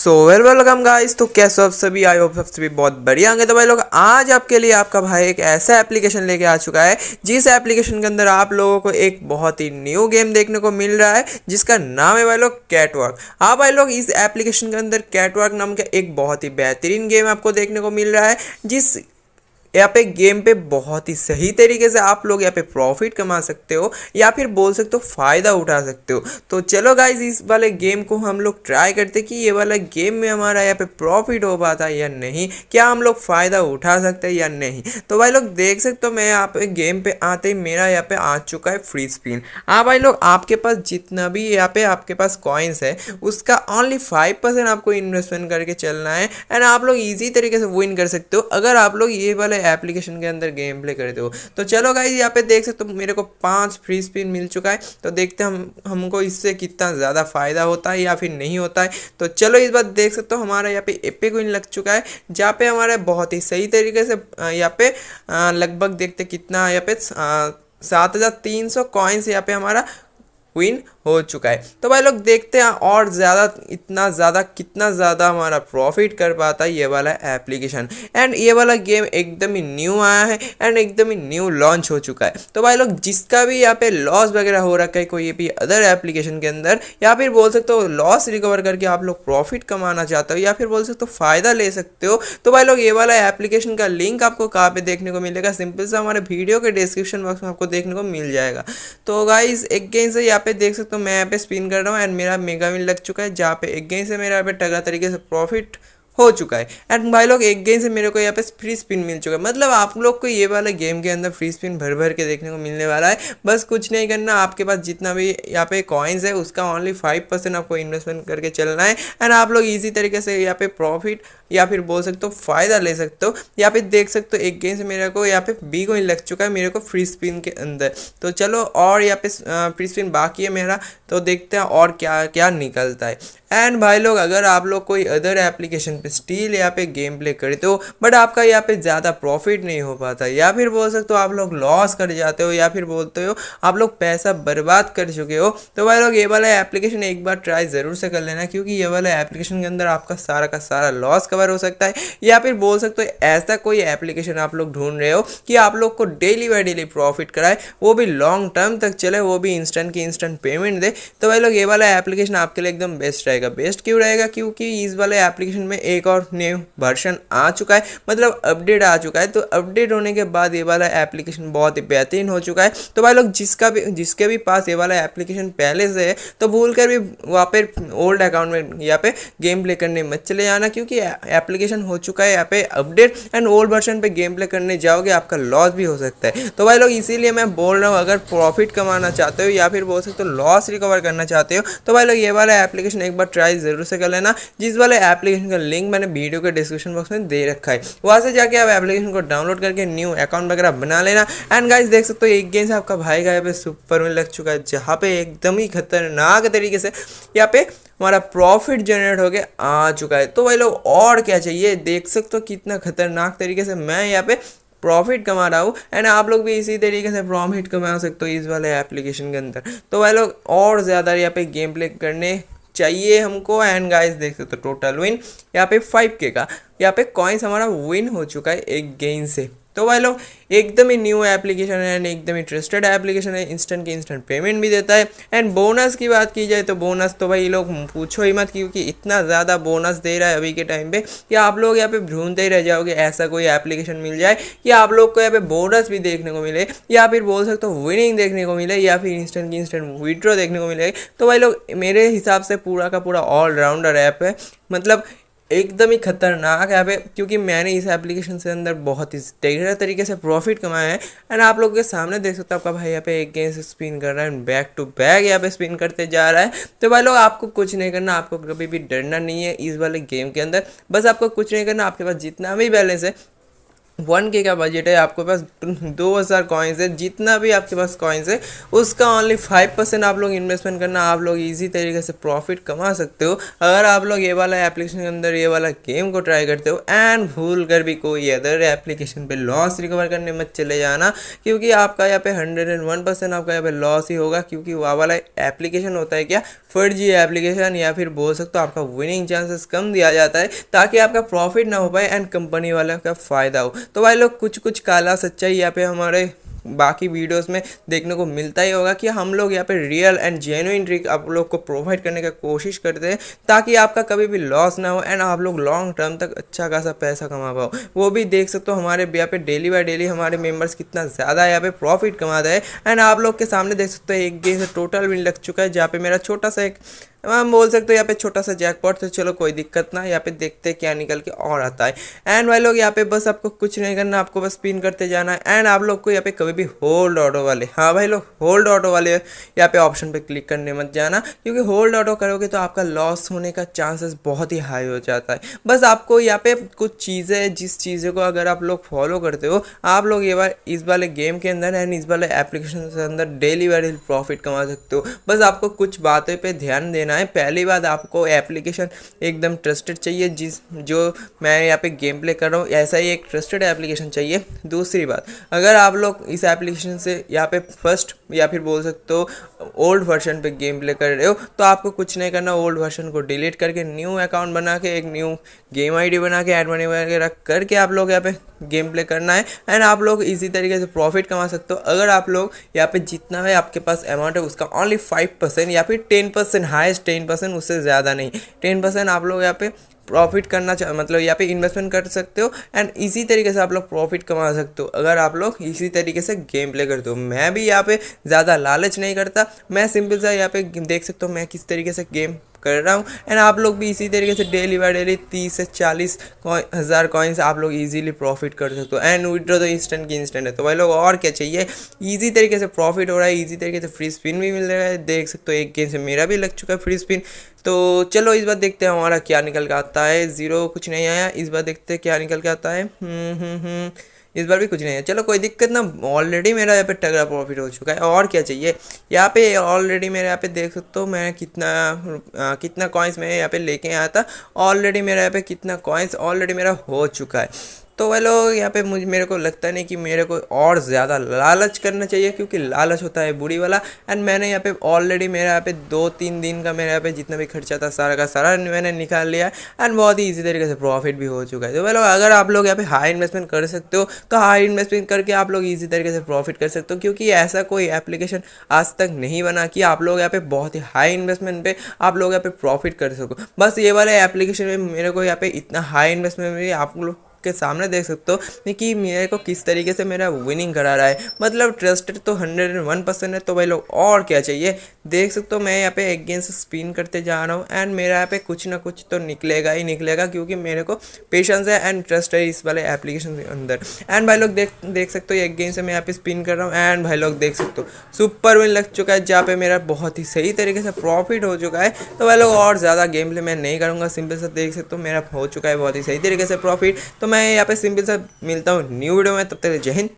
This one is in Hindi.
सो वेल वेलकम गाइस तो कैसे हो आप सभी आई होप सबसे भी बहुत बढ़िया होंगे तो भाई लोग आज आपके लिए आपका भाई एक ऐसा एप्लीकेशन लेके आ चुका है जिस एप्लीकेशन के अंदर आप लोगों को एक बहुत ही न्यू गेम देखने को मिल रहा है जिसका नाम है भाई लोग कैटवर्क आप हाँ भाई लोग इस एप्लीकेशन के अंदर कैटवर्क नाम का एक बहुत ही बेहतरीन गेम आपको देखने को मिल रहा है जिस यहाँ पे गेम पे बहुत ही सही तरीके से आप लोग यहाँ पे प्रॉफिट कमा सकते हो या फिर बोल सकते हो फ़ायदा उठा सकते हो तो चलो गाइज इस वाले गेम को हम लोग ट्राई करते कि ये वाला गेम में हमारा यहाँ पे प्रॉफिट हो पाता है या नहीं क्या हम लोग फ़ायदा उठा सकते हैं या नहीं तो भाई लोग देख सकते हो मैं यहाँ पे गेम पे आते ही मेरा यहाँ पे आ चुका है फ्री स्पिन हाँ भाई लोग आपके पास जितना भी यहाँ पे आपके पास कॉइन्स है उसका ओनली फाइव परसेंट आपको इन्वेस्टमेंट करके चलना है एंड आप लोग ईजी तरीके से विन कर सकते हो अगर आप लोग ये वाला एप्लीकेशन के अंदर गेम प्ले कर दो तो चलो गाइज यहाँ पे देख सकते हो मेरे को पांच फ्री स्पिन मिल चुका है तो देखते हम हमको इससे कितना ज़्यादा फ़ायदा होता है या फिर नहीं होता है तो चलो इस बार देख सकते हो हमारा यहाँ पे एपिक विन लग चुका है जहाँ पे हमारे बहुत ही सही तरीके से यहाँ पे लगभग देखते कितना यहाँ पे सात हज़ार तीन सौ कॉइन्स यहाँ पे हमारा विन हो चुका है तो भाई लोग देखते हैं और ज़्यादा इतना ज़्यादा कितना ज़्यादा हमारा प्रॉफिट कर पाता है ये वाला एप्लीकेशन एंड ये वाला गेम एकदम ही न्यू आया है एंड एकदम ही न्यू लॉन्च हो चुका है तो भाई लोग जिसका भी यहाँ पे लॉस वगैरह हो रखा है कोई भी अदर एप्लीकेशन के अंदर या फिर बोल सकते हो लॉस रिकवर करके आप लोग प्रॉफिट कमाना चाहते हो या फिर बोल सकते हो फ़ायदा ले सकते हो तो भाई लोग ये वाला एप्लीकेशन का लिंक आपको कहाँ पर देखने को मिलेगा सिंपल सा हमारे वीडियो के डिस्क्रिप्शन बॉक्स में आपको देखने को मिल जाएगा तो गाइज एक से यहाँ पे देख सकते सकते हो मैं यहाँ पे स्पिन कर रहा हूँ एंड मेरा मेगा विन लग चुका है जहाँ पे एक गेंद से मेरा यहाँ पे टगड़ा तरीके से प्रॉफिट हो चुका है एंड भाई लोग एक गेम से मेरे को यहाँ पे फ्री स्पिन मिल चुका है मतलब आप लोग को ये वाला गेम के अंदर फ्री स्पिन भर भर के देखने को मिलने वाला है बस कुछ नहीं करना आपके पास जितना भी यहाँ पे कॉइन्स है उसका ओनली फाइव परसेंट आपको इन्वेस्टमेंट करके चलना है एंड आप लोग इजी तरीके से यहाँ पे प्रॉफिट या फिर बोल सकते हो फ़ायदा ले सकते हो या फिर देख सकते हो एक गेम से मेरे को यहाँ पे बी कोइन लग चुका है मेरे को फ्री स्पिन के अंदर तो चलो और यहाँ पे फ्री स्पिन बाकी है मेरा तो देखते हैं और क्या क्या निकलता है एंड भाई लोग अगर आप लोग कोई अदर एप्लीकेशन पे स्टील या पे गेम प्ले करते हो बट आपका यहाँ पे ज़्यादा प्रॉफिट नहीं हो पाता या फिर बोल सकते हो आप लोग लॉस कर जाते हो या फिर बोलते हो आप लोग पैसा बर्बाद कर चुके हो तो भाई लोग ये वाला एप्लीकेशन एक बार ट्राई ज़रूर से कर लेना क्योंकि ये वाला एप्लीकेशन के अंदर आपका सारा का सारा लॉस कवर हो सकता है या फिर बोल सकते हो ऐसा कोई एप्लीकेशन आप लोग ढूंढ रहे हो कि आप लोग को डेली बाई डेली प्रॉफिट कराए वो भी लॉन्ग टर्म तक चले वो भी इंस्टेंट की इंस्टेंट पेमेंट दे तो भाई लोग ये वाला एप्लीकेशन आपके लिए एकदम बेस्ट रहेगा रहेगा बेस्ट क्यों रहेगा क्योंकि इस वाले एप्लीकेशन में एक और न्यू वर्शन आ चुका है मतलब अपडेट आ चुका है तो अपडेट होने के बाद ये वाला एप्लीकेशन बहुत ही बेहतरीन हो चुका है तो भाई लोग जिसका भी जिसके भी पास ये वाला एप्लीकेशन पहले से है तो भूल कर भी वहाँ पर ओल्ड अकाउंट में यहाँ पे गेम प्ले करने मत चले जाना क्योंकि एप्लीकेशन हो चुका है यहाँ पे अपडेट एंड ओल्ड वर्जन पर गेम प्ले करने जाओगे आपका लॉस भी हो सकता है तो भाई लोग इसीलिए मैं बोल रहा हूँ अगर प्रॉफिट कमाना चाहते हो या फिर बोल सकते हो लॉस रिकवर करना चाहते हो तो भाई लोग ये वाला एप्लीकेशन एक बार ट्राई ज़रूर से कर लेना जिस वाले एप्लीकेशन का लिंक मैंने वीडियो के डिस्क्रिप्शन बॉक्स में दे रखा है वहाँ से जाके आप एप्लीकेशन को डाउनलोड करके न्यू अकाउंट वगैरह बना लेना एंड गाइज देख सकते हो एक गेम से आपका भाई का यहाँ पे सुपर में लग चुका है जहाँ पे एकदम ही खतरनाक तरीके से यहाँ पे हमारा प्रॉफिट जनरेट होके आ चुका है तो भाई लोग और क्या चाहिए देख सकते हो कितना खतरनाक तरीके से मैं यहाँ पे प्रॉफिट कमा रहा हूँ एंड आप लोग भी इसी तरीके से प्रॉफिट कमा सकते हो इस वाले एप्लीकेशन के अंदर तो वह लोग और ज़्यादा यहाँ पे गेम प्ले करने चाहिए हमको एंड गाइस देख सकते हो तो टोटल विन यहाँ पे फाइव के का यहाँ पे कॉइन्स हमारा विन हो चुका है एक गेंद से तो भाई लोग एकदम ही न्यू एप्लीकेशन है एंड एकदम ही ट्रस्टेड एप्लीकेशन है इंस्टेंट के इंस्टेंट पेमेंट भी देता है एंड बोनस की बात की जाए तो बोनस तो भाई लोग पूछो ही मत क्योंकि इतना ज़्यादा बोनस दे रहा है अभी के टाइम पे कि आप लोग यहाँ पे ढूंढते ही रह जाओगे ऐसा कोई एप्लीकेशन मिल जाए कि आप लोग को यहाँ पे बोनस भी देखने को मिले या फिर बोल सकते हो विनिंग देखने को मिले या फिर इंस्टेंट की इंस्टेंट विड्रॉ देखने को मिले तो भाई लोग मेरे हिसाब से पूरा का पूरा ऑलराउंडर ऐप है मतलब एकदम ही खतरनाक ऐप है क्योंकि मैंने इस एप्लीकेशन से अंदर बहुत ही तेरह तरीके से प्रॉफिट कमाया है एंड आप लोगों के सामने देख सकते हो आपका भाई यहाँ पे एक गेंस से स्पिन कर रहा है एंड बैक टू बैक यहाँ पे स्पिन करते जा रहा है तो भाई लोग आपको कुछ नहीं करना आपको कभी भी डरना नहीं है इस वाले गेम के अंदर बस आपको कुछ नहीं करना आपके पास जितना भी बैलेंस है वन के का बजट है आपके पास दो हज़ार कॉइन्स है जितना भी आपके पास कॉइन्स है उसका ओनली फाइव परसेंट आप लोग इन्वेस्टमेंट करना आप लोग इजी तरीके से प्रॉफिट कमा सकते हो अगर आप लोग ये वाला एप्लीकेशन के अंदर ये वाला गेम को ट्राई करते हो एंड भूल कर भी कोई अदर एप्लीकेशन पे लॉस रिकवर करने मत चले जाना क्योंकि आपका यहाँ पे हंड्रेड एंड वन परसेंट आपका यहाँ पे लॉस ही होगा क्योंकि वह वाला एप्लीकेशन होता है क्या फर्जी एप्लीकेशन या फिर बोल सकते हो आपका विनिंग चांसेस कम दिया जाता है ताकि आपका प्रॉफिट ना हो पाए एंड कंपनी वाले का फ़ायदा हो तो भाई लोग कुछ कुछ काला सच्चाई यहाँ पे हमारे बाकी वीडियोस में देखने को मिलता ही होगा कि हम लोग यहाँ पे रियल एंड जेनुइन ट्रिक आप लोग को प्रोवाइड करने का कोशिश करते हैं ताकि आपका कभी भी लॉस ना हो एंड आप लोग लॉन्ग टर्म तक अच्छा खासा पैसा कमा पाओ वो भी देख सकते हो हमारे यहाँ पे डेली बाय डेली हमारे मेम्बर्स कितना ज़्यादा यहाँ पे प्रॉफिट कमाता है एंड आप लोग के सामने देख सकते हो एक गेम से टोटल विन लग चुका है जहाँ पर मेरा छोटा सा एक हम हाँ, बोल सकते हो यहाँ पे छोटा सा जैकपॉट तो चलो कोई दिक्कत ना यहाँ पे देखते क्या निकल के और आता है एंड भाई लोग यहाँ पे बस आपको कुछ नहीं करना आपको बस पिन करते जाना है एंड आप लोग को यहाँ पे कभी भी होल्ड ऑटो वाले हाँ भाई लोग होल्ड ऑटो वाले यहाँ पे ऑप्शन पे क्लिक करने मत जाना क्योंकि होल्ड ऑटो करोगे तो आपका लॉस होने का चांसेस बहुत ही हाई हो जाता है बस आपको यहाँ पे कुछ चीज़ें जिस चीज़ों को अगर आप लोग फॉलो करते हो आप लोग ये बार इस वाले गेम के अंदर एंड इस वाले एप्लीकेशन के अंदर डेली वाइज प्रॉफिट कमा सकते हो बस आपको कुछ बातों पर ध्यान देना बनाएं पहली बात आपको एप्लीकेशन एकदम ट्रस्टेड चाहिए जिस जो मैं यहाँ पे गेम प्ले कर रहा हूँ ऐसा ही एक ट्रस्टेड एप्लीकेशन चाहिए दूसरी बात अगर आप लोग इस एप्लीकेशन से यहाँ पे फर्स्ट या फिर बोल सकते हो ओल्ड वर्जन पे गेम प्ले कर रहे हो तो आपको कुछ नहीं करना ओल्ड वर्जन को डिलीट करके न्यू अकाउंट बना के एक न्यू गेम आईडी बना के एड मनी वगैरह करके आप लोग यहाँ पे गेम प्ले करना है एंड आप लोग इसी तरीके से प्रॉफिट कमा सकते हो अगर आप लोग यहाँ पे जितना है आपके पास अमाउंट है उसका ओनली फाइव परसेंट या फिर ten percent highest ten percent उससे ज़्यादा नहीं टेन परसेंट आप लोग यहाँ पे प्रॉफिट करना चाह मतलब यहाँ पे इन्वेस्टमेंट कर सकते हो एंड इसी तरीके से आप लोग प्रॉफिट कमा सकते हो अगर आप लोग इसी तरीके से गेम प्ले करते हो मैं भी यहाँ पे ज़्यादा लालच नहीं करता मैं सिंपल सा यहाँ पे देख सकता हूँ मैं किस तरीके से गेम कर रहा हूँ एंड आप लोग भी इसी तरीके से डेली बाय डेली तीस से चालीस हज़ार कॉइन्स आप लोग इजीली प्रॉफिट कर सकते हो एंड विड्रो तो इंस्टेंट की इंस्टेंट है तो भाई लोग और क्या चाहिए इजी तरीके से प्रॉफिट हो रहा है इजी तरीके से फ्री स्पिन भी मिल रहा है देख सकते हो एक गेम से मेरा भी लग चुका है फ्री स्पिन तो चलो इस बार देखते हैं हमारा क्या निकल के आता है ज़ीरो कुछ नहीं आया इस बार देखते हैं क्या निकल के आता है हम्म, हम्म, हम्म। इस बार भी कुछ नहीं है चलो कोई दिक्कत ना ऑलरेडी मेरा यहाँ पे टगड़ा प्रॉफिट हो चुका है और क्या चाहिए यहाँ पे ऑलरेडी मेरे यहाँ पे देख सकते हो मैं कितना आ, कितना कॉइन्स मैं यहाँ पे लेके आया था ऑलरेडी मेरा यहाँ पे कितना कॉइन्स ऑलरेडी मेरा हो चुका है तो वह लोग यहाँ पे मुझे मेरे को लगता नहीं कि मेरे को और ज़्यादा लालच करना चाहिए क्योंकि लालच होता है बुरी वाला एंड मैंने यहाँ पे ऑलरेडी मेरे यहाँ पे दो तीन दिन का मेरे यहाँ पे जितना भी खर्चा था सारा का सारा मैंने निकाल लिया है एंड बहुत ही ईजी तरीके से प्रॉफिट भी हो चुका है तो वह लोग अगर आप लोग यहाँ पे हाई इन्वेस्टमेंट कर सकते हो तो हाई इन्वेस्टमेंट करके आप लोग ईजी तरीके से प्रॉफिट कर सकते हो क्योंकि ऐसा कोई एप्लीकेशन आज तक नहीं बना कि आप लोग यहाँ पे बहुत ही हाई इन्वेस्टमेंट पर आप लोग यहाँ पे प्रॉफिट कर सको बस ये वाले एप्लीकेशन में मेरे को यहाँ पे इतना हाई इन्वेस्टमेंट में आप लोग आपके सामने देख सकते हो कि मेरे को किस तरीके से मेरा विनिंग करा रहा है मतलब ट्रस्टेड तो हंड्रेड एंड वन परसेंट है तो भाई लोग और क्या चाहिए देख सकते हो मैं यहाँ पे अगेंस्ट स्पिन करते जा रहा हूँ एंड मेरा यहाँ पे कुछ ना कुछ तो निकलेगा ही निकलेगा क्योंकि मेरे को पेशेंस है एंड ट्रस्ट है इस वाले एप्लीकेशन के अंदर एंड भाई लोग देख देख सकते हो एक से मैं यहाँ पे स्पिन कर रहा हूँ एंड भाई लोग देख सकते हो सुपर विन लग चुका है जहाँ पे मेरा बहुत ही सही तरीके से प्रॉफिट हो चुका है तो भाई लोग और ज़्यादा गेम प्ले मैं नहीं करूँगा सिंपल से देख सकते हो मेरा हो चुका है बहुत ही सही तरीके से प्रॉफिट तो मैं यहाँ पे सिंपल सा मिलता हूँ न्यू वीडियो में तब तक जय हिंद